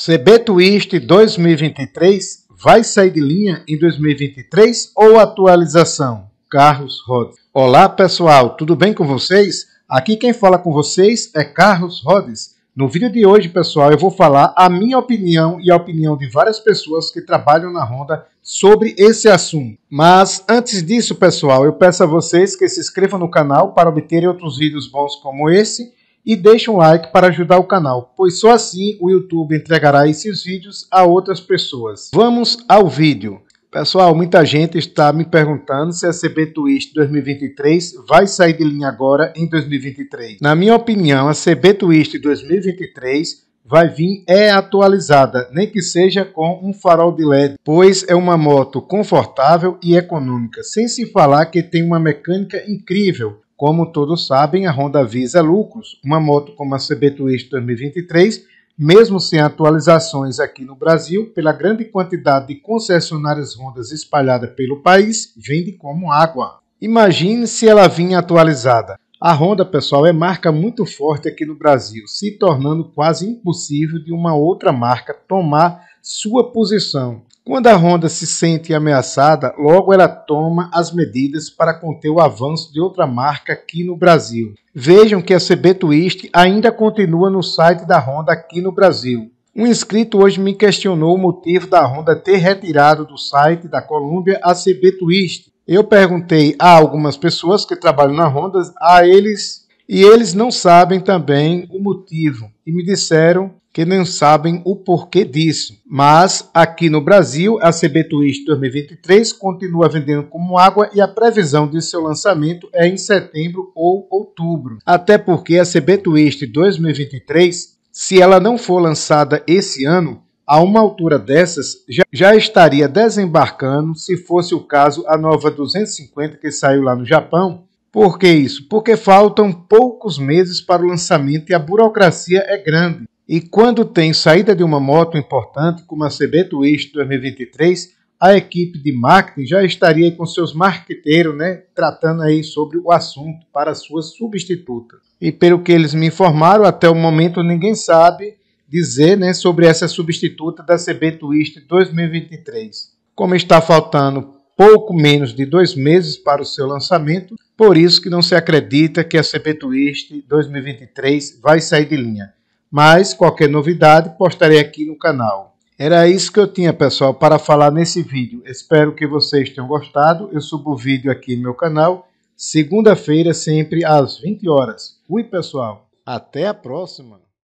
CB Twist 2023 vai sair de linha em 2023 ou atualização? Carlos Rodes. Olá pessoal, tudo bem com vocês? Aqui quem fala com vocês é Carlos Rodes. No vídeo de hoje, pessoal, eu vou falar a minha opinião e a opinião de várias pessoas que trabalham na Honda sobre esse assunto. Mas antes disso, pessoal, eu peço a vocês que se inscrevam no canal para obterem outros vídeos bons como esse e deixe um like para ajudar o canal, pois só assim o YouTube entregará esses vídeos a outras pessoas. Vamos ao vídeo. Pessoal, muita gente está me perguntando se a CB Twist 2023 vai sair de linha agora em 2023. Na minha opinião, a CB Twist 2023 vai vir é atualizada, nem que seja com um farol de LED, pois é uma moto confortável e econômica, sem se falar que tem uma mecânica incrível, como todos sabem, a Honda visa lucros. Uma moto como a CB Twist 2023, mesmo sem atualizações aqui no Brasil, pela grande quantidade de concessionárias Hondas espalhada pelo país, vende como água. Imagine se ela vinha atualizada. A Honda, pessoal, é marca muito forte aqui no Brasil, se tornando quase impossível de uma outra marca tomar sua posição. Quando a Honda se sente ameaçada, logo ela toma as medidas para conter o avanço de outra marca aqui no Brasil. Vejam que a CB Twist ainda continua no site da Honda aqui no Brasil. Um inscrito hoje me questionou o motivo da Honda ter retirado do site da Colômbia a CB Twist. Eu perguntei a algumas pessoas que trabalham na Honda, a eles, e eles não sabem também o motivo. E me disseram que não sabem o porquê disso. Mas aqui no Brasil, a CB Twist 2023 continua vendendo como água e a previsão de seu lançamento é em setembro ou outubro. Até porque a CB Twist 2023, se ela não for lançada esse ano, a uma altura dessas, já, já, estaria desembarcando, se fosse o caso, a nova 250 que saiu lá no Japão. Por que isso? Porque faltam poucos meses para o lançamento e a burocracia é grande. E quando tem saída de uma moto importante, como a CB Twist 2023, a equipe de marketing já estaria com seus marqueteiros, né, tratando aí sobre o assunto para sua substituta. E pelo que eles me informaram, até o momento ninguém sabe dizer, né, sobre essa substituta da CB Twist 2023. Como está faltando pouco menos de dois meses para o seu lançamento, por isso que não se acredita que a CB Twist 2023 vai sair de linha mas qualquer novidade postarei aqui no canal. Era isso que eu tinha, pessoal, para falar nesse vídeo. Espero que vocês tenham gostado. Eu subo o vídeo aqui no meu canal, segunda-feira, sempre às 20 horas. Fui, pessoal. Até a próxima.